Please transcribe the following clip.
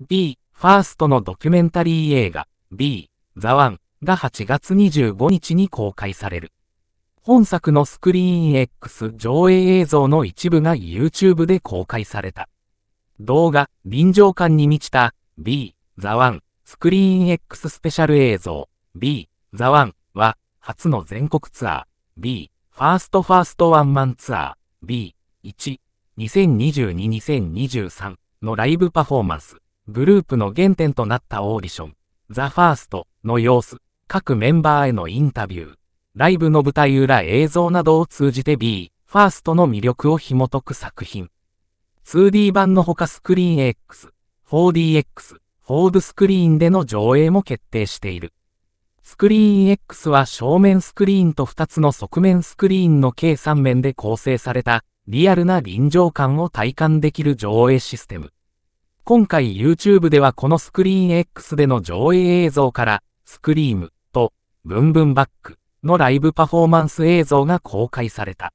B、ファーストのドキュメンタリー映画、B、ザワンが8月25日に公開される。本作のスクリーン X 上映映像の一部が YouTube で公開された。動画、臨場感に満ちた B、ザワンスクリーン X スペシャル映像 B、ザワンは初の全国ツアー B、ファーストファーストワンマンツアー B、1、2022-2023のライブパフォーマンス。グループの原点となったオーディション、ザ・ファーストの様子、各メンバーへのインタビュー、ライブの舞台裏映像などを通じて B、ファーストの魅力を紐解く作品。2D 版のほかスクリーン X、4DX、フォードスクリーンでの上映も決定している。スクリーン X は正面スクリーンと2つの側面スクリーンの計3面で構成されたリアルな臨場感を体感できる上映システム。今回 YouTube ではこのスクリーン X での上映映像から、スクリームと、ブンブンバックのライブパフォーマンス映像が公開された。